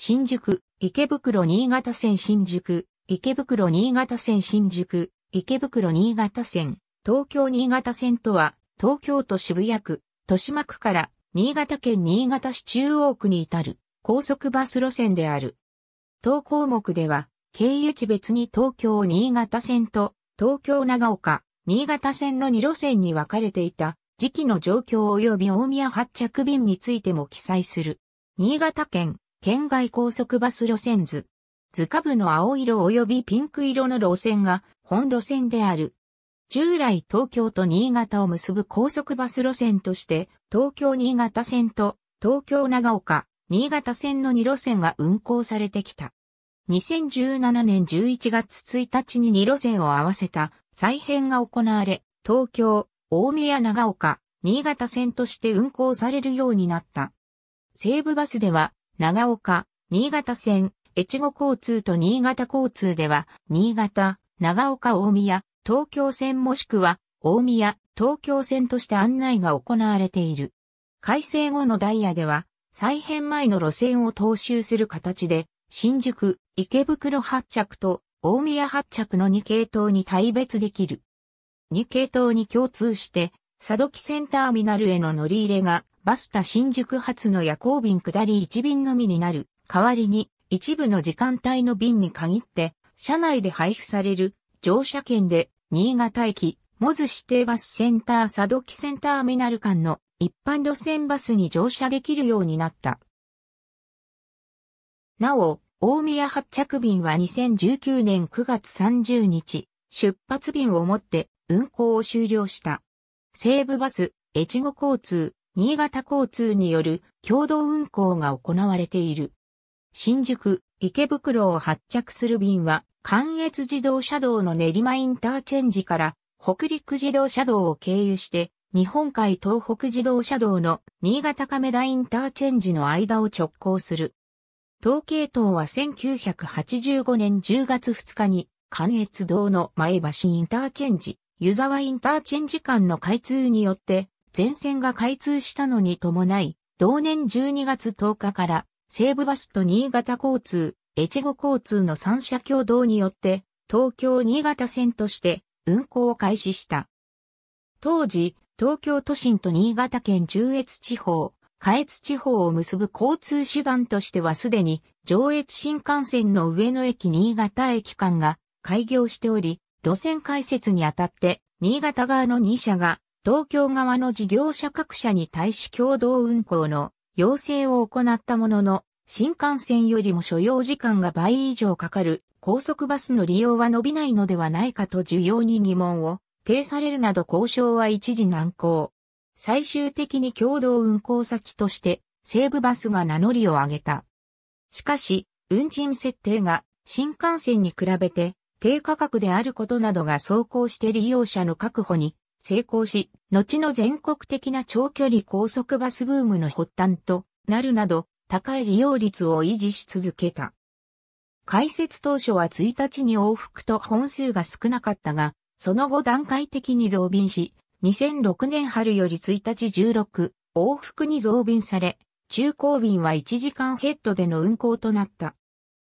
新宿、池袋新潟線新宿、池袋新潟線新宿、池袋新潟線、東京新潟線とは、東京都渋谷区、豊島区から新潟県新潟市中央区に至る高速バス路線である。当項目では、経由地別に東京新潟線と東京長岡、新潟線の2路線に分かれていた時期の状況及び大宮発着便についても記載する。新潟県県外高速バス路線図。図下部の青色及びピンク色の路線が本路線である。従来東京と新潟を結ぶ高速バス路線として、東京新潟線と東京長岡、新潟線の2路線が運行されてきた。2017年11月1日に2路線を合わせた再編が行われ、東京、大宮長岡、新潟線として運行されるようになった。西武バスでは長岡、新潟線、越後交通と新潟交通では、新潟、長岡大宮、東京線もしくは、大宮、東京線として案内が行われている。改正後のダイヤでは、再編前の路線を踏襲する形で、新宿、池袋発着と大宮発着の2系統に対別できる。2系統に共通して、佐渡木線ターミナルへの乗り入れがバスタ新宿発の夜行便下り1便のみになる。代わりに、一部の時間帯の便に限って、車内で配布される乗車券で、新潟駅、モズ指定バスセンター佐渡木センターミナル間の一般路線バスに乗車できるようになった。なお、大宮発着便は2019年9月30日、出発便をもって運行を終了した。西武バス、越後交通、新潟交通による共同運行が行われている。新宿、池袋を発着する便は、関越自動車道の練馬インターチェンジから北陸自動車道を経由して、日本海東北自動車道の新潟亀田インターチェンジの間を直行する。統計等は1985年10月2日に関越道の前橋インターチェンジ、湯沢インターチェンジ間の開通によって全線が開通したのに伴い、同年12月10日から西武バスと新潟交通、越後交通の三社共同によって東京新潟線として運行を開始した。当時、東京都心と新潟県中越地方、下越地方を結ぶ交通手段としてはすでに上越新幹線の上野駅新潟駅間が開業しており、路線開設にあたって新潟側の2社が東京側の事業者各社に対し共同運行の要請を行ったものの、新幹線よりも所要時間が倍以上かかる高速バスの利用は伸びないのではないかと需要に疑問を呈されるなど交渉は一時難航。最終的に共同運行先として西武バスが名乗りを上げた。しかし、運賃設定が新幹線に比べて低価格であることなどが走行して利用者の確保に成功し、後の全国的な長距離高速バスブームの発端となるなど、高い利用率を維持し続けた。開設当初は1日に往復と本数が少なかったが、その後段階的に増便し、2006年春より1日16往復に増便され、中高便は1時間ヘッドでの運行となった。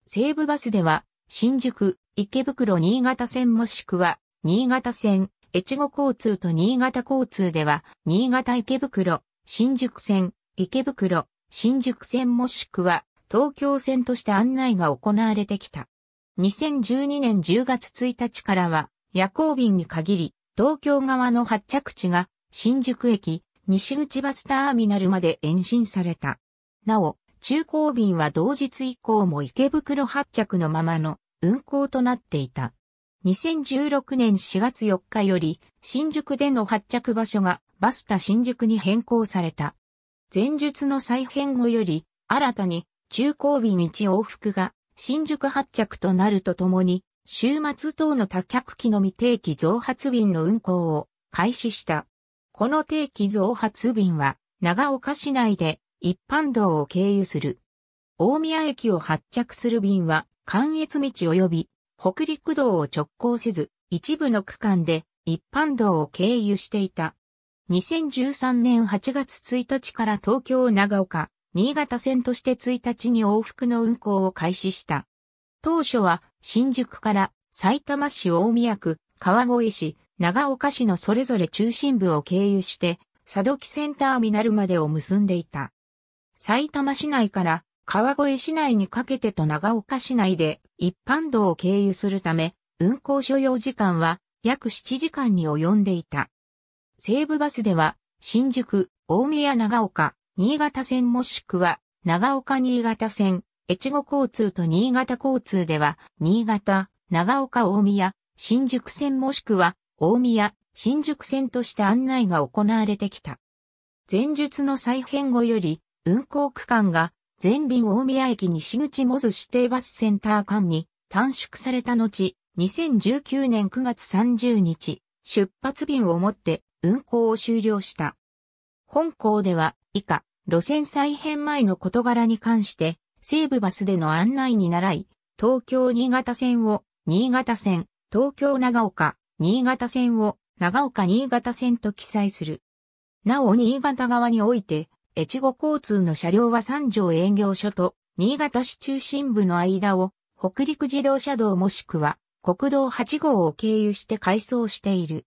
西武バスでは、新宿、池袋新潟線もしくは、新潟線、越後交通と新潟交通では、新潟池袋、新宿線、池袋、新宿線もしくは、東京線として案内が行われてきた。2012年10月1日からは、夜行便に限り、東京側の発着地が、新宿駅、西口バスターミナルまで延伸された。なお、中高便は同日以降も池袋発着のままの運行となっていた。2016年4月4日より、新宿での発着場所がバスタ新宿に変更された。前述の再編後より、新たに中高尾道往復が新宿発着となるとともに、週末等の多客機のみ定期増発便の運行を開始した。この定期増発便は、長岡市内で一般道を経由する。大宮駅を発着する便は、関越道及び北陸道を直行せず、一部の区間で一般道を経由していた。2013年8月1日から東京長岡、新潟線として1日に往復の運行を開始した。当初は新宿から埼玉市大宮区、川越市、長岡市のそれぞれ中心部を経由して、佐渡木センターミナルまでを結んでいた。埼玉市内から川越市内にかけてと長岡市内で一般道を経由するため、運行所要時間は約7時間に及んでいた。西武バスでは、新宿、大宮長岡、新潟線もしくは、長岡新潟線、越後交通と新潟交通では、新潟、長岡大宮、新宿線もしくは、大宮、新宿線として案内が行われてきた。前述の再編後より、運行区間が全便大宮駅西口モズ指定バスセンター間に短縮された後、2019年9月30日、出発便をもって運行を終了した。本校では以下、路線再編前の事柄に関して、西武バスでの案内に倣い、東京新潟線を新潟線、東京長岡、新潟線を長岡新潟線と記載する。なお新潟側において、越後交通の車両は三条営業所と新潟市中心部の間を北陸自動車道もしくは国道8号を経由して改装している。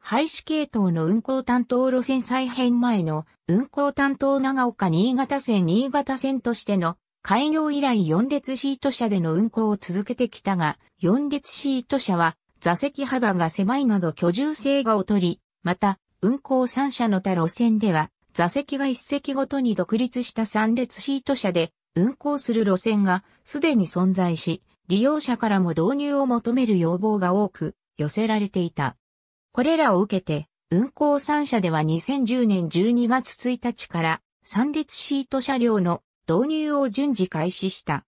廃止系統の運行担当路線再編前の運行担当長岡新潟線新潟線としての開業以来4列シート車での運行を続けてきたが、4列シート車は座席幅が狭いなど居住性が劣り、また運行3社の他路線では座席が一席ごとに独立した三列シート車で運行する路線がすでに存在し、利用者からも導入を求める要望が多く寄せられていた。これらを受けて、運行三社では2010年12月1日から三列シート車両の導入を順次開始した。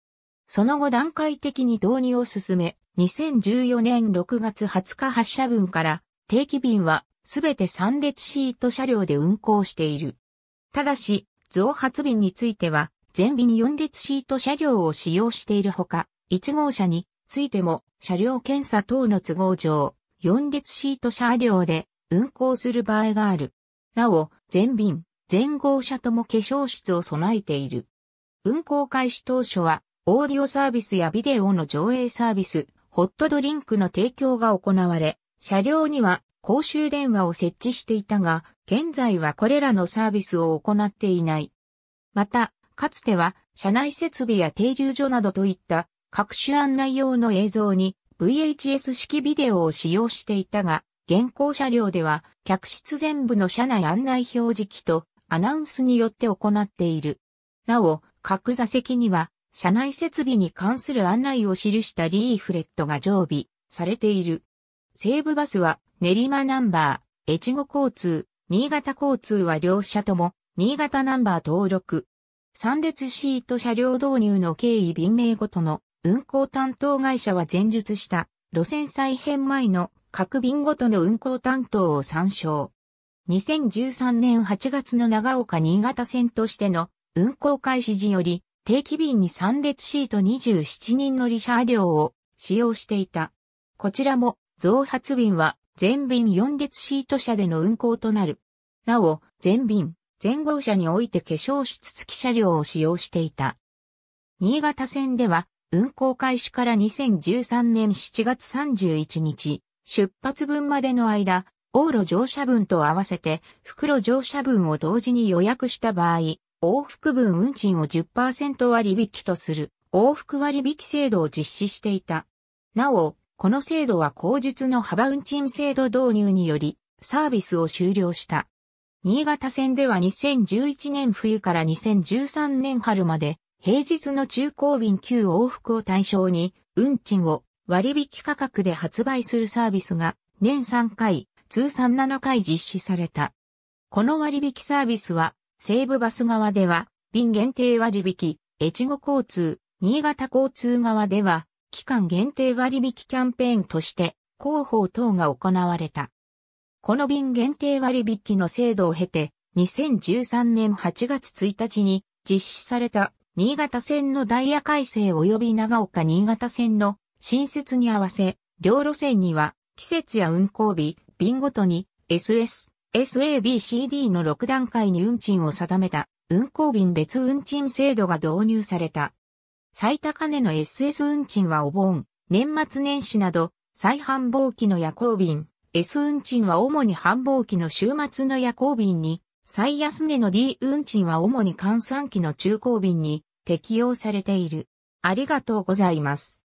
その後段階的に導入を進め、2014年6月20日発車分から定期便はすべて3列シート車両で運行している。ただし、増発便については、全便4列シート車両を使用しているほか、1号車についても、車両検査等の都合上、4列シート車両で運行する場合がある。なお、全便、全号車とも化粧室を備えている。運行開始当初は、オーディオサービスやビデオの上映サービス、ホットドリンクの提供が行われ、車両には公衆電話を設置していたが、現在はこれらのサービスを行っていない。また、かつては、車内設備や停留所などといった各種案内用の映像に VHS 式ビデオを使用していたが、現行車両では客室全部の車内案内表示器とアナウンスによって行っている。なお、各座席には車内設備に関する案内を記したリーフレットが常備されている。西武バスは練馬ナンバー、越後交通、新潟交通は両社とも、新潟ナンバー登録。三列シート車両導入の経緯便名ごとの運行担当会社は前述した路線再編前の各便ごとの運行担当を参照。2013年8月の長岡新潟線としての運行開始時より定期便に三列シート27人乗り車両を使用していた。こちらも増発便は全便4列シート車での運行となる。なお、全便、全号車において化粧室付き車両を使用していた。新潟線では、運行開始から2013年7月31日、出発分までの間、往路乗車分と合わせて、袋乗車分を同時に予約した場合、往復分運賃を10%割引とする、往復割引制度を実施していた。なお、この制度は口述の幅運賃制度導入により、サービスを終了した。新潟線では2011年冬から2013年春まで、平日の中高便旧往復を対象に、運賃を割引価格で発売するサービスが、年3回、通算7回実施された。この割引サービスは、西武バス側では、便限定割引、越後交通、新潟交通側では、期間限定割引キャンペーンとして広報等が行われた。この便限定割引の制度を経て、2013年8月1日に実施された新潟線のダイヤ改正及び長岡新潟線の新設に合わせ、両路線には季節や運行日、便ごとに SS、SABCD の6段階に運賃を定めた運行便別運賃制度が導入された。最高値の SS 運賃はお盆、年末年始など、再繁忙期の夜行便、S 運賃は主に繁忙期の週末の夜行便に、最安値の D 運賃は主に換算期の中行便に適用されている。ありがとうございます。